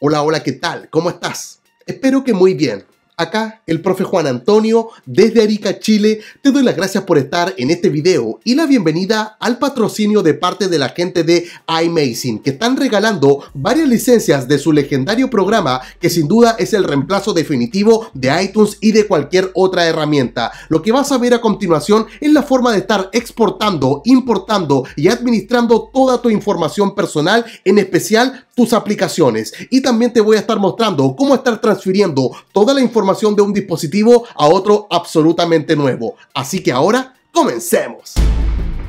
Hola, hola, ¿qué tal? ¿Cómo estás? Espero que muy bien. Acá el profe Juan Antonio desde Arica, Chile. Te doy las gracias por estar en este video y la bienvenida al patrocinio de parte de la gente de iMazing que están regalando varias licencias de su legendario programa que sin duda es el reemplazo definitivo de iTunes y de cualquier otra herramienta. Lo que vas a ver a continuación es la forma de estar exportando, importando y administrando toda tu información personal, en especial tus aplicaciones y también te voy a estar mostrando cómo estar transfiriendo toda la información de un dispositivo a otro absolutamente nuevo. Así que ahora, comencemos.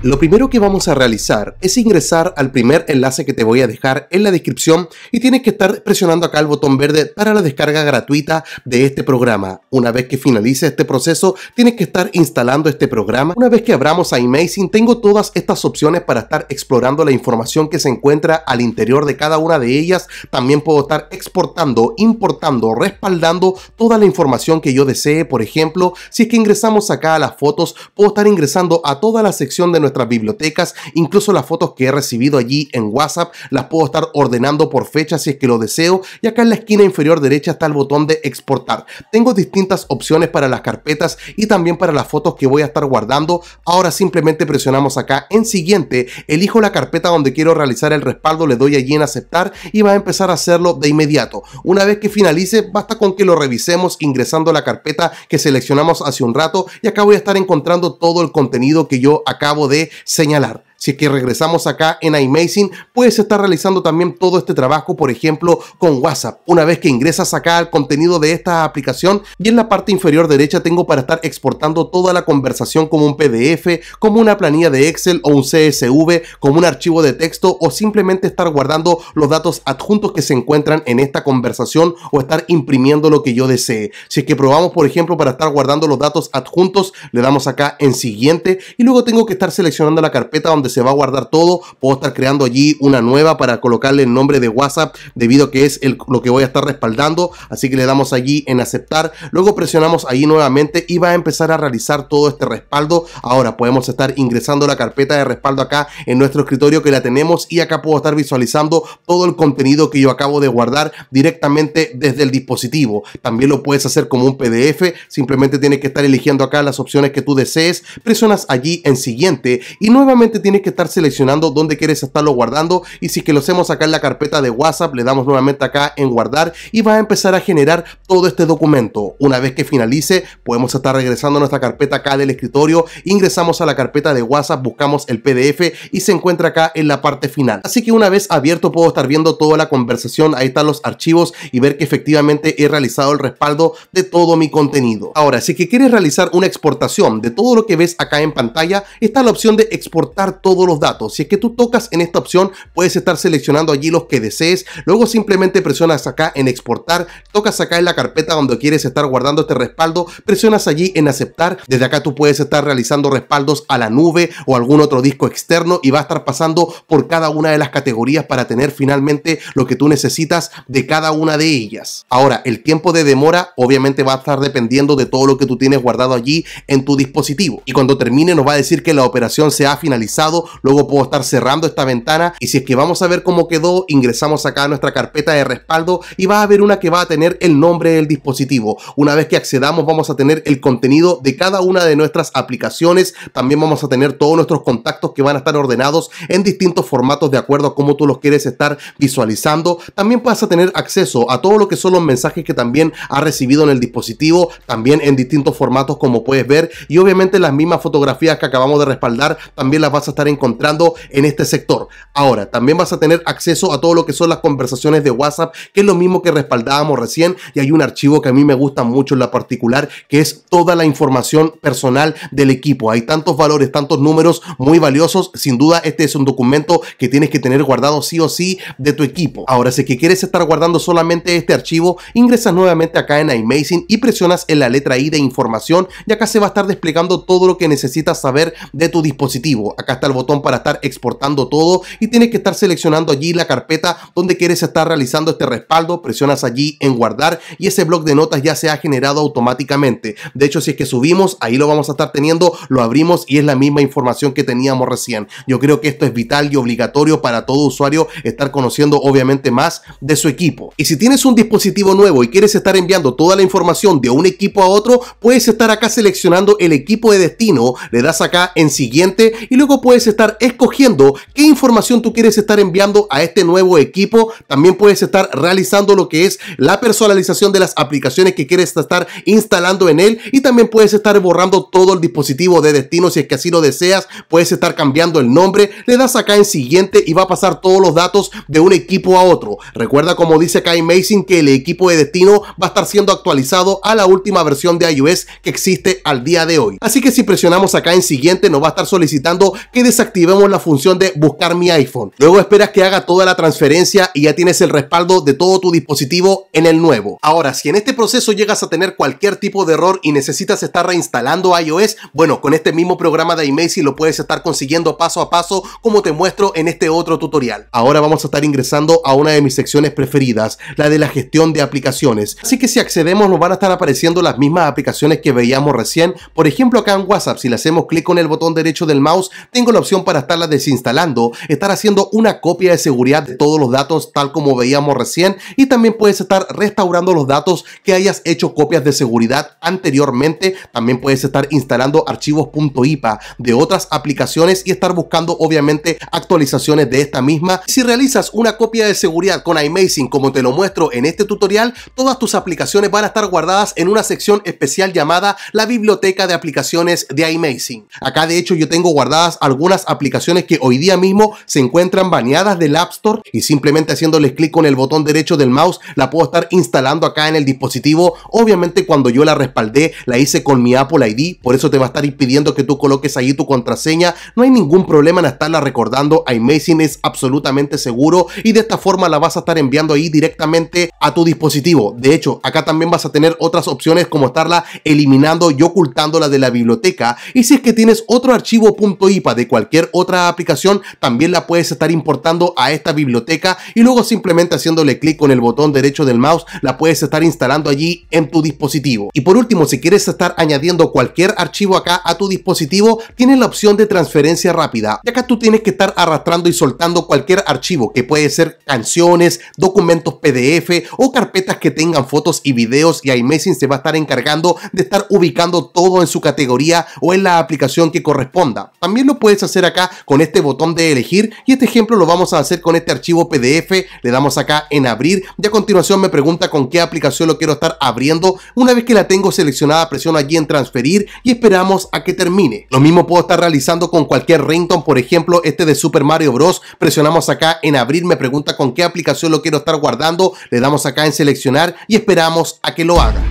Lo primero que vamos a realizar es ingresar al primer enlace que te voy a dejar en la descripción y tienes que estar presionando acá el botón verde para la descarga gratuita de este programa. Una vez que finalice este proceso, tienes que estar instalando este programa. Una vez que abramos iMazing, tengo todas estas opciones para estar explorando la información que se encuentra al interior de cada una de ellas. También puedo estar exportando, importando, respaldando toda la información que yo desee. Por ejemplo, si es que ingresamos acá a las fotos, puedo estar ingresando a toda la sección de nuestra bibliotecas, incluso las fotos que he recibido allí en WhatsApp las puedo estar ordenando por fecha si es que lo deseo y acá en la esquina inferior derecha está el botón de exportar. Tengo distintas opciones para las carpetas y también para las fotos que voy a estar guardando. Ahora simplemente presionamos acá en siguiente, elijo la carpeta donde quiero realizar el respaldo, le doy allí en aceptar y va a empezar a hacerlo de inmediato. Una vez que finalice, basta con que lo revisemos ingresando a la carpeta que seleccionamos hace un rato y acá voy a estar encontrando todo el contenido que yo acabo de señalar. Si es que regresamos acá en iMazing, puedes estar realizando también todo este trabajo, por ejemplo, con WhatsApp. Una vez que ingresas acá al contenido de esta aplicación y en la parte inferior derecha tengo para estar exportando toda la conversación como un PDF, como una planilla de Excel o un CSV, como un archivo de texto o simplemente estar guardando los datos adjuntos que se encuentran en esta conversación o estar imprimiendo lo que yo desee. Si es que probamos, por ejemplo, para estar guardando los datos adjuntos, le damos acá en siguiente y luego tengo que estar seleccionando la carpeta donde se va a guardar todo. Puedo estar creando allí una nueva para colocarle el nombre de WhatsApp debido a que es lo que voy a estar respaldando. Así que le damos allí en aceptar. Luego presionamos allí nuevamente y va a empezar a realizar todo este respaldo. Ahora podemos estar ingresando la carpeta de respaldo acá en nuestro escritorio que la tenemos y acá puedo estar visualizando todo el contenido que yo acabo de guardar directamente desde el dispositivo. También lo puedes hacer como un PDF. Simplemente tienes que estar eligiendo acá las opciones que tú desees. Presionas allí en siguiente y nuevamente tienes que estar seleccionando dónde quieres estarlo guardando y si que lo hacemos acá en la carpeta de WhatsApp, le damos nuevamente acá en guardar y va a empezar a generar todo este documento. Una vez que finalice, podemos estar regresando a nuestra carpeta acá del escritorio, ingresamos a la carpeta de WhatsApp, buscamos el PDF y se encuentra acá en la parte final. Así que una vez abierto puedo estar viendo toda la conversación, ahí están los archivos y ver que efectivamente he realizado el respaldo de todo mi contenido. Ahora, si que quieres realizar una exportación de todo lo que ves acá en pantalla, está la opción de exportar todo todos los datos. Si es que tú tocas en esta opción, puedes estar seleccionando allí los que desees. Luego simplemente presionas acá en exportar, tocas acá en la carpeta donde quieres estar guardando este respaldo, presionas allí en aceptar. Desde acá tú puedes estar realizando respaldos a la nube o algún otro disco externo y va a estar pasando por cada una de las categorías para tener finalmente lo que tú necesitas de cada una de ellas. Ahora, el tiempo de demora obviamente va a estar dependiendo de todo lo que tú tienes guardado allí en tu dispositivo. Y cuando termine nos va a decir que la operación se ha finalizado luego puedo estar cerrando esta ventana y si es que vamos a ver cómo quedó, ingresamos acá a nuestra carpeta de respaldo y vas a ver una que va a tener el nombre del dispositivo. Una vez que accedamos vamos a tener el contenido de cada una de nuestras aplicaciones, también vamos a tener todos nuestros contactos que van a estar ordenados en distintos formatos de acuerdo a cómo tú los quieres estar visualizando. También vas a tener acceso a todo lo que son los mensajes que también ha recibido en el dispositivo, también en distintos formatos como puedes ver y obviamente las mismas fotografías que acabamos de respaldar también las vas a estar encontrando en este sector. Ahora, también vas a tener acceso a todo lo que son las conversaciones de WhatsApp, que es lo mismo que respaldábamos recién, y hay un archivo que a mí me gusta mucho en la particular, que es toda la información personal del equipo. Hay tantos valores, tantos números muy valiosos. Sin duda, este es un documento que tienes que tener guardado sí o sí de tu equipo. Ahora, si que quieres estar guardando solamente este archivo, ingresas nuevamente acá en amazing y presionas en la letra I de información y acá se va a estar desplegando todo lo que necesitas saber de tu dispositivo. Acá está el botón para estar exportando todo y tienes que estar seleccionando allí la carpeta donde quieres estar realizando este respaldo, presionas allí en guardar y ese bloc de notas ya se ha generado automáticamente. De hecho, si es que subimos, ahí lo vamos a estar teniendo, lo abrimos y es la misma información que teníamos recién. Yo creo que esto es vital y obligatorio para todo usuario estar conociendo obviamente más de su equipo. Y si tienes un dispositivo nuevo y quieres estar enviando toda la información de un equipo a otro, puedes estar acá seleccionando el equipo de destino, le das acá en siguiente y luego puedes estar escogiendo qué información tú quieres estar enviando a este nuevo equipo. También puedes estar realizando lo que es la personalización de las aplicaciones que quieres estar instalando en él. Y también puedes estar borrando todo el dispositivo de destino si es que así lo deseas. Puedes estar cambiando el nombre. Le das acá en siguiente y va a pasar todos los datos de un equipo a otro. Recuerda como dice acá Amazing que el equipo de destino va a estar siendo actualizado a la última versión de iOS que existe al día de hoy. Así que si presionamos acá en siguiente nos va a estar solicitando que desactivemos la función de buscar mi iPhone. Luego esperas que haga toda la transferencia y ya tienes el respaldo de todo tu dispositivo en el nuevo. Ahora, si en este proceso llegas a tener cualquier tipo de error y necesitas estar reinstalando iOS, bueno, con este mismo programa de iMacy lo puedes estar consiguiendo paso a paso como te muestro en este otro tutorial. Ahora vamos a estar ingresando a una de mis secciones preferidas, la de la gestión de aplicaciones. Así que si accedemos nos van a estar apareciendo las mismas aplicaciones que veíamos recién. Por ejemplo, acá en WhatsApp, si le hacemos clic con el botón derecho del mouse, tengo la opción para estarla desinstalando, estar haciendo una copia de seguridad de todos los datos tal como veíamos recién y también puedes estar restaurando los datos que hayas hecho copias de seguridad anteriormente. También puedes estar instalando archivos .ipa de otras aplicaciones y estar buscando obviamente actualizaciones de esta misma. Si realizas una copia de seguridad con iMazing como te lo muestro en este tutorial, todas tus aplicaciones van a estar guardadas en una sección especial llamada la biblioteca de aplicaciones de iMazing. Acá de hecho yo tengo guardadas algunas las aplicaciones que hoy día mismo se encuentran baneadas del App Store y simplemente haciéndoles clic con el botón derecho del mouse la puedo estar instalando acá en el dispositivo. Obviamente cuando yo la respaldé la hice con mi Apple ID, por eso te va a estar impidiendo que tú coloques ahí tu contraseña. No hay ningún problema en estarla recordando. iMacing es absolutamente seguro y de esta forma la vas a estar enviando ahí directamente a tu dispositivo. De hecho, acá también vas a tener otras opciones como estarla eliminando y ocultándola de la biblioteca. Y si es que tienes otro archivo .ipa de cualquier cualquier otra aplicación, también la puedes estar importando a esta biblioteca y luego simplemente haciéndole clic con el botón derecho del mouse la puedes estar instalando allí en tu dispositivo. Y por último, si quieres estar añadiendo cualquier archivo acá a tu dispositivo, tienes la opción de transferencia rápida. ya acá tú tienes que estar arrastrando y soltando cualquier archivo que puede ser canciones, documentos PDF o carpetas que tengan fotos y videos y iMessage se va a estar encargando de estar ubicando todo en su categoría o en la aplicación que corresponda. También lo puedes hacer hacer acá con este botón de elegir y este ejemplo lo vamos a hacer con este archivo PDF. Le damos acá en abrir y a continuación me pregunta con qué aplicación lo quiero estar abriendo. Una vez que la tengo seleccionada, presiono aquí en transferir y esperamos a que termine. Lo mismo puedo estar realizando con cualquier ringtone, por ejemplo, este de Super Mario Bros. Presionamos acá en abrir, me pregunta con qué aplicación lo quiero estar guardando. Le damos acá en seleccionar y esperamos a que lo haga.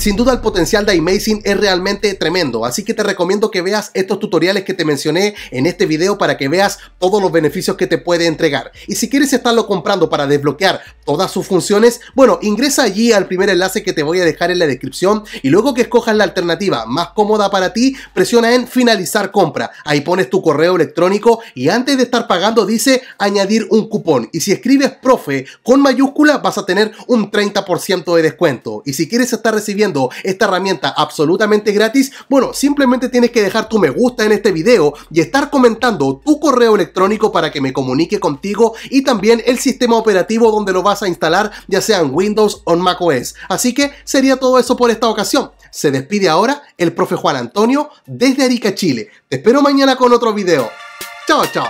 Sin duda el potencial de Amazing es realmente tremendo, así que te recomiendo que veas estos tutoriales que te mencioné en este video para que veas todos los beneficios que te puede entregar. Y si quieres estarlo comprando para desbloquear todas sus funciones, bueno, ingresa allí al primer enlace que te voy a dejar en la descripción y luego que escojas la alternativa más cómoda para ti, presiona en finalizar compra. Ahí pones tu correo electrónico y antes de estar pagando dice añadir un cupón. Y si escribes profe con mayúscula vas a tener un 30% de descuento. Y si quieres estar recibiendo esta herramienta absolutamente gratis? Bueno, simplemente tienes que dejar tu me gusta en este video y estar comentando tu correo electrónico para que me comunique contigo y también el sistema operativo donde lo vas a instalar, ya sea en Windows o en macOS. Así que sería todo eso por esta ocasión. Se despide ahora el profe Juan Antonio desde Arica, Chile. Te espero mañana con otro video. Chao, chao.